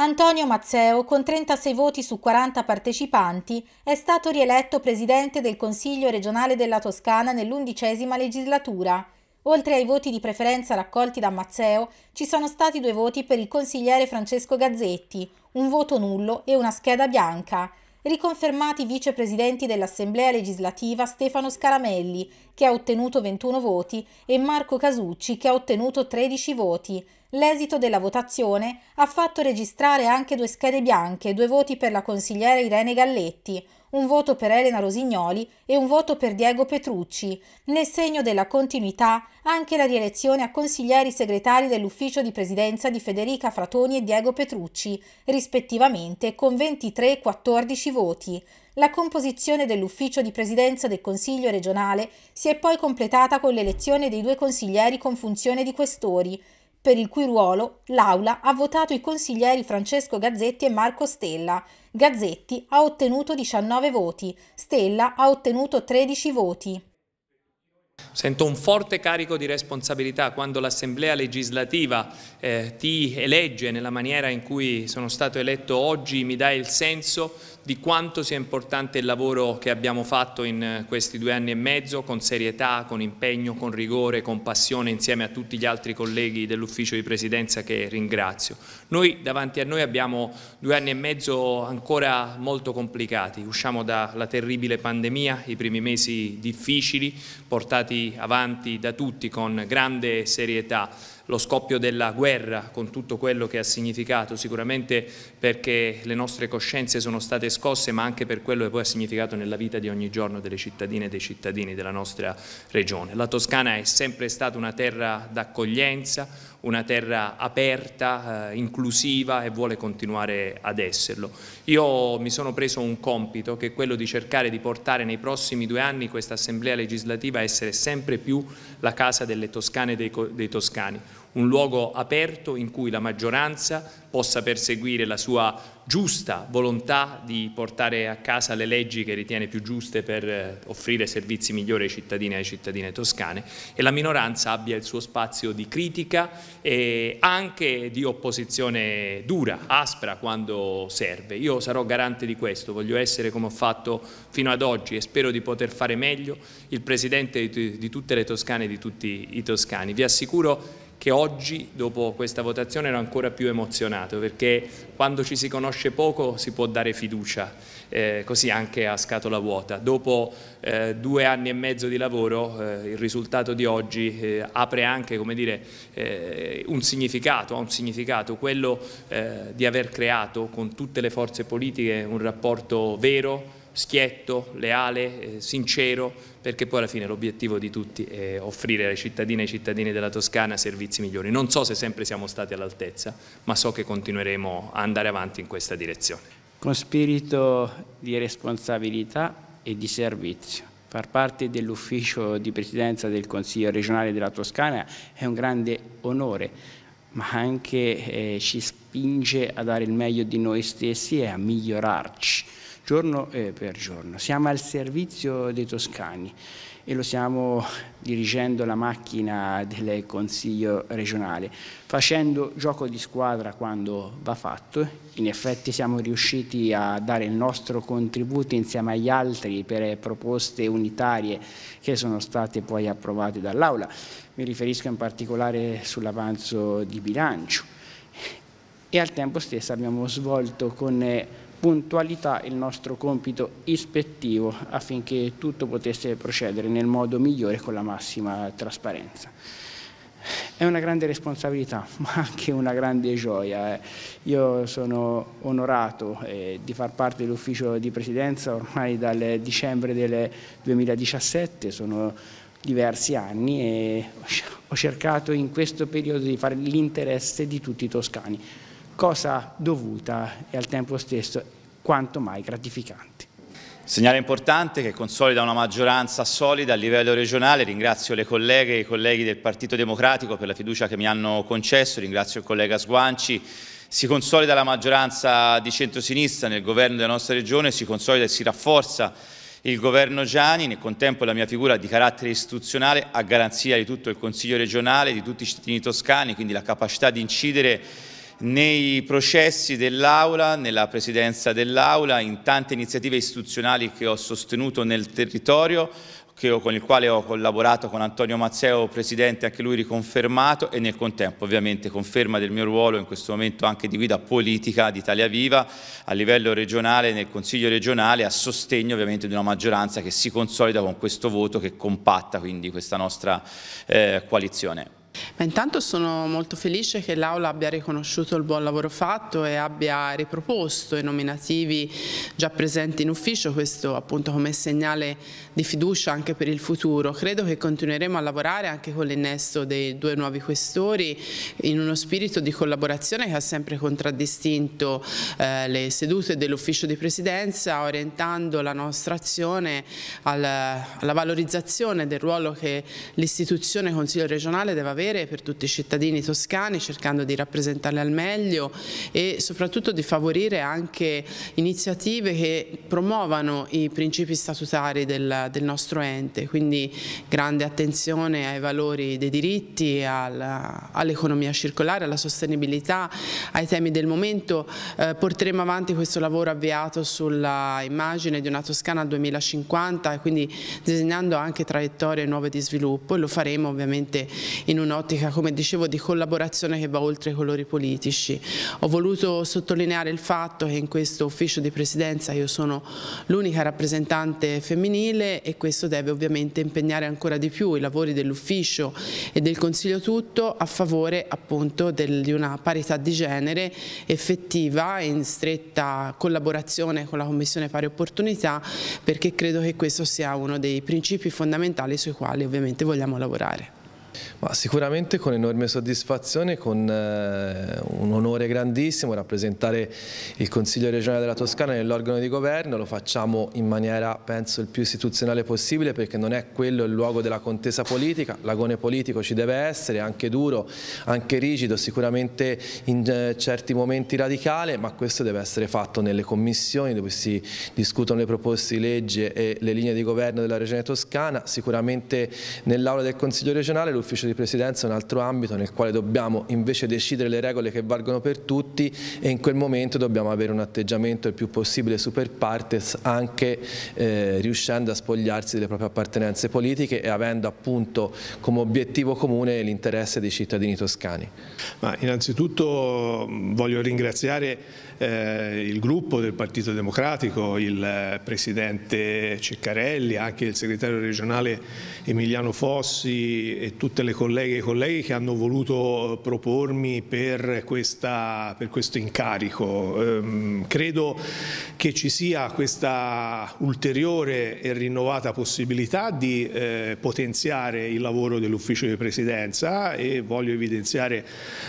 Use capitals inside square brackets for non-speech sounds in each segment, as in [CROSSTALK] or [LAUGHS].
Antonio Mazzeo, con 36 voti su 40 partecipanti, è stato rieletto presidente del Consiglio regionale della Toscana nell'undicesima legislatura. Oltre ai voti di preferenza raccolti da Mazzeo, ci sono stati due voti per il consigliere Francesco Gazzetti, un voto nullo e una scheda bianca riconfermati vicepresidenti dell'Assemblea legislativa Stefano Scaramelli, che ha ottenuto 21 voti, e Marco Casucci, che ha ottenuto 13 voti. L'esito della votazione ha fatto registrare anche due schede bianche, due voti per la consigliera Irene Galletti, un voto per Elena Rosignoli e un voto per Diego Petrucci, nel segno della continuità anche la rielezione a consiglieri segretari dell'ufficio di presidenza di Federica Fratoni e Diego Petrucci, rispettivamente con 23 e 14 voti. La composizione dell'ufficio di presidenza del Consiglio regionale si è poi completata con l'elezione dei due consiglieri con funzione di questori, per il cui ruolo l'Aula ha votato i consiglieri Francesco Gazzetti e Marco Stella. Gazzetti ha ottenuto 19 voti, Stella ha ottenuto 13 voti. Sento un forte carico di responsabilità quando l'Assemblea legislativa eh, ti elegge nella maniera in cui sono stato eletto oggi, mi dà il senso di quanto sia importante il lavoro che abbiamo fatto in eh, questi due anni e mezzo con serietà, con impegno, con rigore, con passione insieme a tutti gli altri colleghi dell'ufficio di presidenza che ringrazio. Noi davanti a noi abbiamo due anni e mezzo ancora molto complicati, usciamo dalla terribile pandemia, i primi mesi difficili portati avanti da tutti con grande serietà lo scoppio della guerra con tutto quello che ha significato, sicuramente perché le nostre coscienze sono state scosse, ma anche per quello che poi ha significato nella vita di ogni giorno delle cittadine e dei cittadini della nostra regione. La Toscana è sempre stata una terra d'accoglienza, una terra aperta, eh, inclusiva e vuole continuare ad esserlo. Io mi sono preso un compito che è quello di cercare di portare nei prossimi due anni questa Assemblea legislativa a essere sempre più la casa delle toscane e dei, dei toscani, un luogo aperto in cui la maggioranza possa perseguire la sua giusta volontà di portare a casa le leggi che ritiene più giuste per eh, offrire servizi migliori ai cittadini e alle cittadine toscane e la minoranza abbia il suo spazio di critica e anche di opposizione dura, aspra quando serve. Io sarò garante di questo, voglio essere come ho fatto fino ad oggi e spero di poter fare meglio il Presidente di tutte le Toscane e di tutti i toscani. Vi assicuro che oggi dopo questa votazione ero ancora più emozionato perché quando ci si conosce poco si può dare fiducia, eh, così anche a scatola vuota. Dopo eh, due anni e mezzo di lavoro eh, il risultato di oggi eh, apre anche dire, eh, un significato, ha un significato, quello eh, di aver creato con tutte le forze politiche un rapporto vero, schietto, leale, eh, sincero, perché poi alla fine l'obiettivo di tutti è offrire alle cittadine e ai cittadini della Toscana servizi migliori. Non so se sempre siamo stati all'altezza, ma so che continueremo a andare avanti in questa direzione. Con spirito di responsabilità e di servizio. Far parte dell'ufficio di presidenza del Consiglio regionale della Toscana è un grande onore, ma anche eh, ci spinge a dare il meglio di noi stessi e a migliorarci giorno per giorno. Siamo al servizio dei toscani e lo siamo dirigendo la macchina del Consiglio regionale, facendo gioco di squadra quando va fatto. In effetti siamo riusciti a dare il nostro contributo insieme agli altri per proposte unitarie che sono state poi approvate dall'Aula. Mi riferisco in particolare sull'avanzo di bilancio. E al tempo stesso abbiamo svolto con puntualità il nostro compito ispettivo affinché tutto potesse procedere nel modo migliore con la massima trasparenza. È una grande responsabilità, [LAUGHS] ma anche una grande gioia. Eh. Io sono onorato eh, di far parte dell'ufficio di presidenza ormai dal dicembre del 2017, sono diversi anni e ho cercato in questo periodo di fare l'interesse di tutti i toscani cosa dovuta e al tempo stesso quanto mai gratificanti. Segnale importante che consolida una maggioranza solida a livello regionale, ringrazio le colleghe e i colleghi del Partito Democratico per la fiducia che mi hanno concesso, ringrazio il collega Sguanci, si consolida la maggioranza di centrosinistra nel governo della nostra regione, si consolida e si rafforza il governo Gianni, nel contempo la mia figura di carattere istituzionale a garanzia di tutto il Consiglio regionale, di tutti i cittadini toscani, quindi la capacità di incidere nei processi dell'Aula, nella presidenza dell'Aula, in tante iniziative istituzionali che ho sostenuto nel territorio, ho, con il quale ho collaborato con Antonio Mazzeo, presidente, anche lui riconfermato, e nel contempo ovviamente conferma del mio ruolo in questo momento anche di guida politica di Italia Viva a livello regionale, nel Consiglio regionale, a sostegno ovviamente di una maggioranza che si consolida con questo voto che compatta quindi questa nostra eh, coalizione. Ma intanto sono molto felice che l'Aula abbia riconosciuto il buon lavoro fatto e abbia riproposto i nominativi già presenti in ufficio, questo appunto come segnale di fiducia anche per il futuro. Credo che continueremo a lavorare anche con l'innesto dei due nuovi questori in uno spirito di collaborazione che ha sempre contraddistinto eh, le sedute dell'ufficio di presidenza orientando la nostra azione alla, alla valorizzazione del ruolo che l'istituzione Consiglio regionale deve avere per tutti i cittadini toscani cercando di rappresentarli al meglio e soprattutto di favorire anche iniziative che promuovano i principi statutari del del, nostro ente, quindi grande attenzione ai valori dei diritti, all'economia circolare, alla sostenibilità, ai temi del momento. Eh, porteremo avanti questo lavoro avviato sulla immagine di una Toscana 2050 e quindi disegnando anche traiettorie nuove di sviluppo e lo faremo ovviamente in un'ottica, come dicevo, di collaborazione che va oltre i colori politici. Ho voluto sottolineare il fatto che in questo ufficio di presidenza io sono l'unica rappresentante femminile e questo deve ovviamente impegnare ancora di più i lavori dell'ufficio e del Consiglio tutto a favore appunto del, di una parità di genere effettiva in stretta collaborazione con la Commissione Pari Opportunità perché credo che questo sia uno dei principi fondamentali sui quali ovviamente vogliamo lavorare. Ma sicuramente con enorme soddisfazione, con eh, un onore grandissimo rappresentare il Consiglio regionale della Toscana nell'organo di governo, lo facciamo in maniera penso il più istituzionale possibile perché non è quello il luogo della contesa politica, l'agone politico ci deve essere, anche duro, anche rigido, sicuramente in eh, certi momenti radicale, ma questo deve essere fatto nelle commissioni dove si discutono le proposte di legge e le linee di governo della regione toscana, sicuramente nell'aula del Consiglio regionale l'ufficio di presidenza è un altro ambito nel quale dobbiamo invece decidere le regole che valgono per tutti e in quel momento dobbiamo avere un atteggiamento il più possibile super partes anche eh, riuscendo a spogliarsi delle proprie appartenenze politiche e avendo appunto come obiettivo comune l'interesse dei cittadini toscani. Ma innanzitutto voglio ringraziare eh, il gruppo del Partito Democratico, il eh, Presidente Ceccarelli, anche il Segretario regionale Emiliano Fossi e tutte le colleghe e i colleghi che hanno voluto propormi per, questa, per questo incarico. Eh, credo che ci sia questa ulteriore e rinnovata possibilità di eh, potenziare il lavoro dell'Ufficio di Presidenza e voglio evidenziare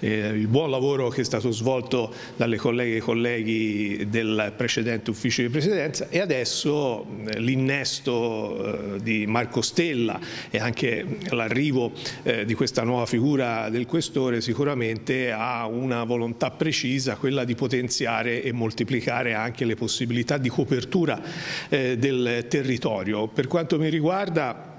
eh, il buon lavoro che è stato svolto dalle colleghe e colleghi colleghi del precedente ufficio di presidenza e adesso eh, l'innesto eh, di Marco Stella e anche l'arrivo eh, di questa nuova figura del questore sicuramente ha una volontà precisa, quella di potenziare e moltiplicare anche le possibilità di copertura del territorio. Per quanto mi riguarda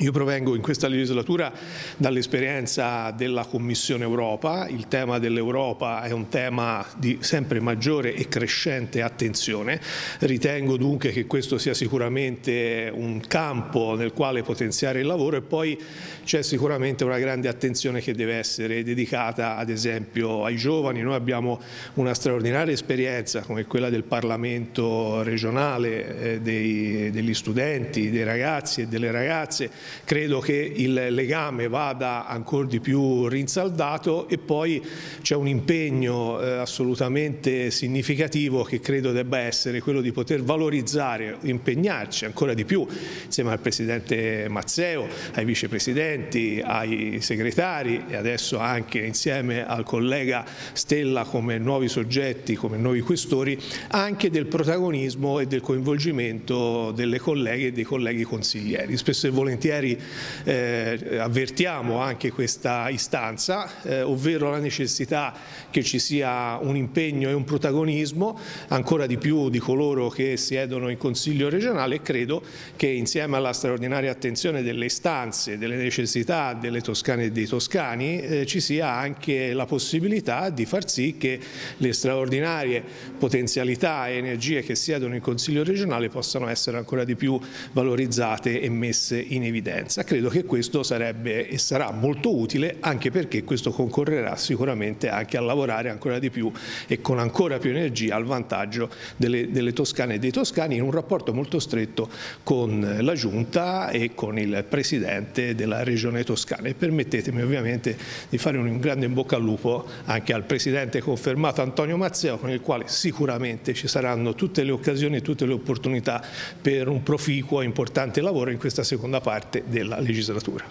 io provengo in questa legislatura dall'esperienza della Commissione Europa, il tema dell'Europa è un tema di sempre maggiore e crescente attenzione, ritengo dunque che questo sia sicuramente un campo nel quale potenziare il lavoro e poi c'è sicuramente una grande attenzione che deve essere dedicata ad esempio ai giovani. Noi abbiamo una straordinaria esperienza come quella del Parlamento regionale, eh, dei, degli studenti, dei ragazzi e delle ragazze. Credo che il legame vada ancora di più rinsaldato e poi c'è un impegno eh, assolutamente significativo che credo debba essere quello di poter valorizzare, impegnarci ancora di più insieme al Presidente Mazzeo, ai vicepresidenti, presidenti, ai segretari e adesso anche insieme al collega Stella come nuovi soggetti, come nuovi questori, anche del protagonismo e del coinvolgimento delle colleghe e dei colleghi consiglieri. Spesso e volentieri eh, avvertiamo anche questa istanza, eh, ovvero la necessità che ci sia un impegno e un protagonismo ancora di più di coloro che siedono in Consiglio regionale e credo che insieme alla straordinaria attenzione delle istanze, delle necessità diversità delle toscane e dei toscani eh, ci sia anche la possibilità di far sì che le straordinarie potenzialità e energie che siedono in Consiglio regionale possano essere ancora di più valorizzate e messe in evidenza. Credo che questo sarebbe e sarà molto utile anche perché questo concorrerà sicuramente anche a lavorare ancora di più e con ancora più energia al vantaggio delle, delle toscane e dei toscani in un rapporto molto stretto con la Giunta e con il Presidente della Regione regione toscana e permettetemi ovviamente di fare un grande in bocca al lupo anche al Presidente confermato Antonio Mazzeo con il quale sicuramente ci saranno tutte le occasioni e tutte le opportunità per un proficuo e importante lavoro in questa seconda parte della legislatura.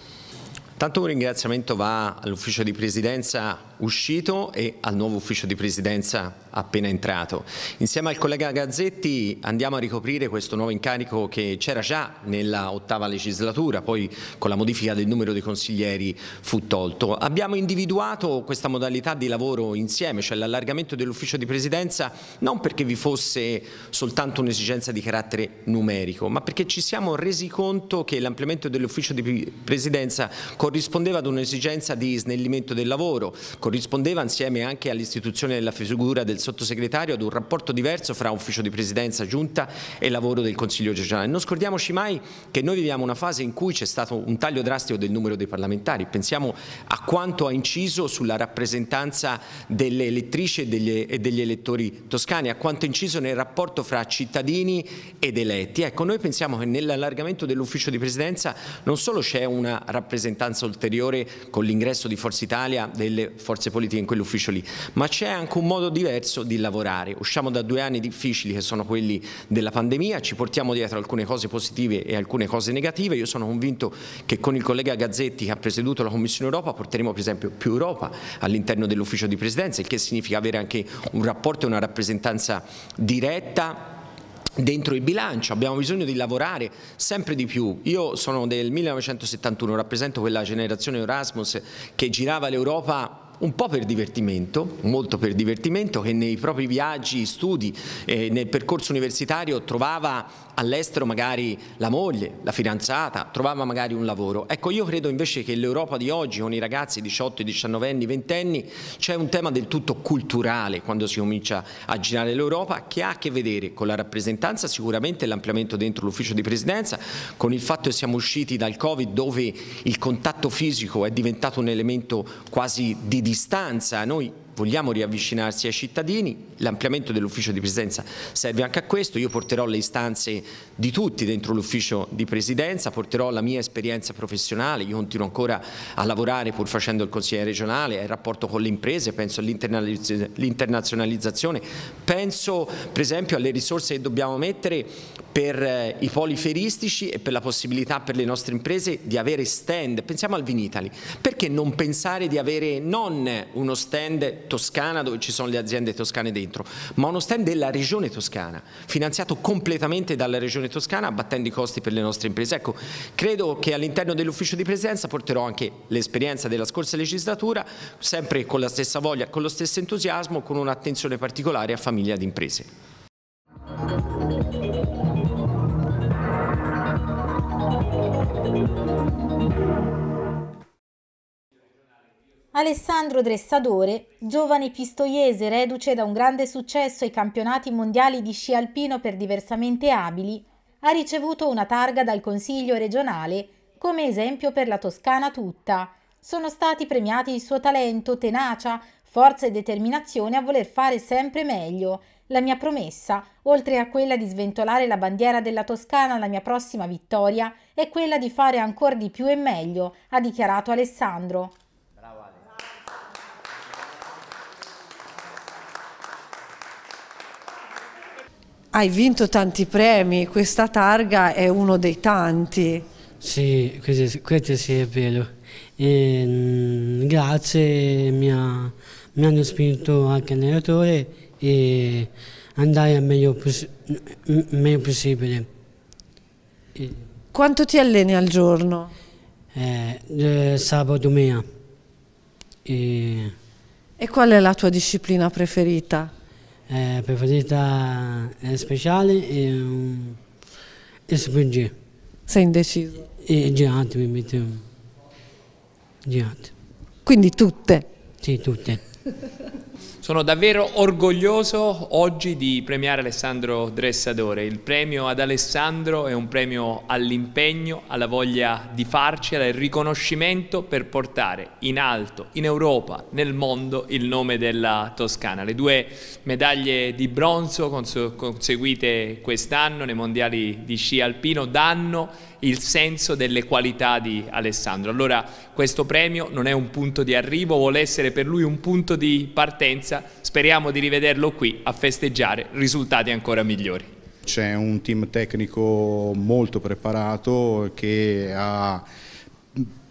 Tanto un ringraziamento va all'ufficio di presidenza uscito e al nuovo ufficio di presidenza appena entrato. Insieme al collega Gazzetti andiamo a ricoprire questo nuovo incarico che c'era già nella ottava legislatura, poi con la modifica del numero dei consiglieri fu tolto. Abbiamo individuato questa modalità di lavoro insieme, cioè l'allargamento dell'ufficio di presidenza, non perché vi fosse soltanto un'esigenza di carattere numerico, ma perché ci siamo resi conto che l'ampliamento dell'ufficio di presidenza corrispondeva ad un'esigenza di snellimento del lavoro, Corrispondeva insieme anche all'istituzione della figura del sottosegretario ad un rapporto diverso fra ufficio di presidenza, giunta e lavoro del Consiglio regionale. Non scordiamoci mai che noi viviamo una fase in cui c'è stato un taglio drastico del numero dei parlamentari. Pensiamo a quanto ha inciso sulla rappresentanza delle elettrici e degli, elettori toscani, a quanto ha inciso nel rapporto fra cittadini ed eletti. Ecco, noi pensiamo che nell'allargamento dell'ufficio di presidenza non solo c'è una rappresentanza ulteriore con l'ingresso di Forza Italia delle forze forze politiche in quell'ufficio lì, ma c'è anche un modo diverso di lavorare. Usciamo da due anni difficili che sono quelli della pandemia, ci portiamo dietro alcune cose positive e alcune cose negative. Io sono convinto che con il collega Gazzetti che ha presieduto la Commissione Europa porteremo per esempio più Europa all'interno dell'ufficio di presidenza, il che significa avere anche un rapporto e una rappresentanza diretta dentro il bilancio, abbiamo bisogno di lavorare sempre di più. Io sono del 1971, rappresento quella generazione Erasmus che girava l'Europa un po' per divertimento, molto per divertimento, che nei propri viaggi, studi, eh, nel percorso universitario trovava all'estero magari la moglie, la fidanzata, trovava magari un lavoro. Ecco, io credo invece che l'Europa di oggi, con i ragazzi 18, 19 anni, 20 anni, c'è un tema del tutto culturale quando si comincia a girare l'Europa che ha a che vedere con la rappresentanza, sicuramente l'ampliamento dentro l'ufficio di presidenza, con il fatto che siamo usciti dal Covid dove il contatto fisico è diventato un elemento quasi di distanza. Noi vogliamo riavvicinarsi ai cittadini, l'ampliamento dell'ufficio di presidenza serve anche a questo, io porterò le istanze di tutti dentro l'ufficio di presidenza, porterò la mia esperienza professionale, io continuo ancora a lavorare pur facendo il consigliere regionale, il rapporto con le imprese, penso all'internazionalizzazione, penso per esempio alle risorse che dobbiamo mettere per eh, i poli feristici e per la possibilità per le nostre imprese di avere stand, pensiamo al Vinitali, perché non pensare di avere non uno stand toscana dove ci sono le aziende toscane dentro, ma uno stand della regione toscana, finanziato completamente dalla regione toscana abbattendo i costi per le nostre imprese. Ecco, credo che all'interno dell'ufficio di presidenza porterò anche l'esperienza della scorsa legislatura, sempre con la stessa voglia, con lo stesso entusiasmo, con un'attenzione particolare a famiglia di imprese. Alessandro Dressadore, giovane pistoiese reduce da un grande successo ai campionati mondiali di sci alpino per diversamente abili, ha ricevuto una targa dal Consiglio regionale come esempio per la Toscana tutta. Sono stati premiati il suo talento, tenacia, forza e determinazione a voler fare sempre meglio. La mia promessa, oltre a quella di sventolare la bandiera della Toscana alla mia prossima vittoria, è quella di fare ancora di più e meglio, ha dichiarato Alessandro. Hai vinto tanti premi, questa targa è uno dei tanti. Sì, questo, questo sì è vero. E, mm, grazie, mi, ha, mi, hanno spinto anche allenatore e andare al meglio, poss meglio possibile. E, Quanto ti alleni al giorno? Eh, sabato mea. E... e qual è la tua disciplina preferita? eh, preferita eh, speciale e, um, SPG. Sei indeciso? E, e gigante mi mettevo. Gigante. Quindi tutte? Sì, tutte. [LAUGHS] Sono davvero orgoglioso oggi di premiare Alessandro Dressadore. Il premio ad Alessandro è un premio all'impegno, alla voglia di farcela, il riconoscimento per portare in alto, in Europa, nel mondo, il nome della Toscana. Le due medaglie di bronzo conseguite quest'anno nei mondiali di sci alpino danno il senso delle qualità di Alessandro. Allora questo premio non è un punto di arrivo, vuole essere per lui un punto di partenza, speriamo di rivederlo qui a festeggiare risultati ancora migliori. C'è un team tecnico molto preparato che ha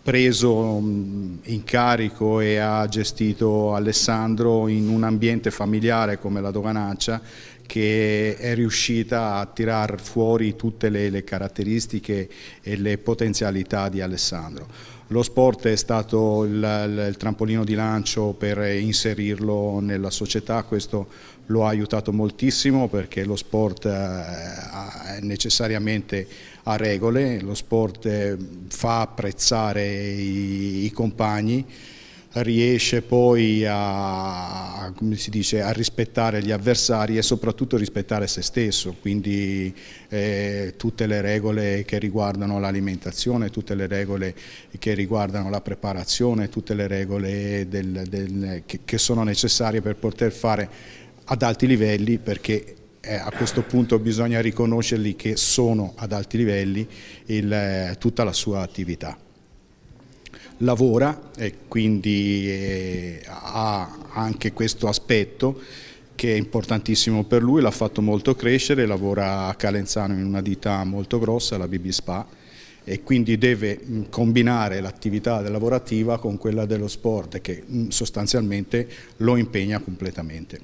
preso mm, in carico e ha gestito Alessandro in un ambiente familiare come la Doganaccia che è riuscita a tirar fuori tutte le, le caratteristiche e le potenzialità di Alessandro. Lo sport è stato il, il, trampolino di lancio per inserirlo nella società, questo lo ha aiutato moltissimo perché lo sport eh, necessariamente ha regole, lo sport eh, fa apprezzare i, i compagni, riesce poi a, dice, a, rispettare gli avversari e soprattutto rispettare se stesso, quindi eh, tutte le regole che riguardano l'alimentazione, tutte le regole che riguardano la preparazione, tutte le regole del, del, che, che sono necessarie per poter fare ad alti livelli perché eh, a questo punto bisogna riconoscerli che sono ad alti livelli il, eh, tutta la sua attività lavora e quindi eh, ha anche questo aspetto che è importantissimo per lui, l'ha fatto molto crescere, lavora a Calenzano in una ditta molto grossa, la BB Spa, e quindi deve mm, combinare l'attività lavorativa con quella dello sport che mm, sostanzialmente lo impegna completamente.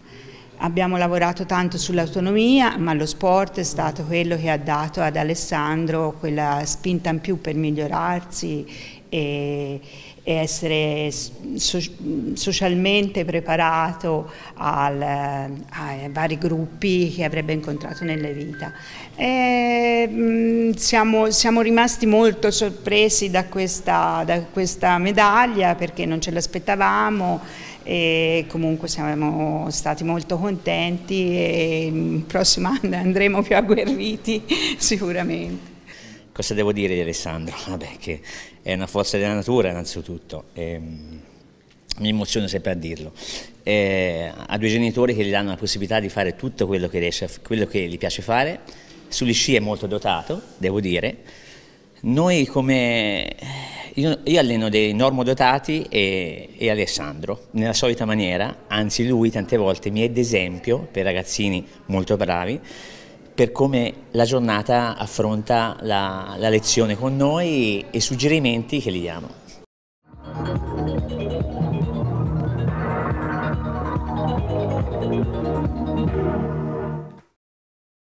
Abbiamo lavorato tanto sull'autonomia, ma lo sport è stato quello che ha dato ad Alessandro quella spinta in più per migliorarsi e, e essere so, socialmente preparato al, ai vari gruppi che avrebbe incontrato nella vita. E, siamo, siamo, rimasti molto sorpresi da questa, da questa medaglia perché non ce l'aspettavamo e comunque siamo stati molto contenti e il prossimo anno andremo più agguerriti [LAUGHS] sicuramente. Cosa devo dire di Alessandro? [LAUGHS] Vabbè, che è una forza della natura innanzitutto. E, mm, mi emoziono sempre a dirlo. E, ha due genitori che gli danno la possibilità di fare tutto quello che, riesce, quello che gli piace fare. Sugli sci è molto dotato, devo dire. Noi come... Io, io alleno dei normodotati e, e Alessandro, nella solita maniera, anzi lui tante volte mi è d'esempio per ragazzini molto bravi, per come la giornata affronta la, la lezione con noi e suggerimenti che gli diamo.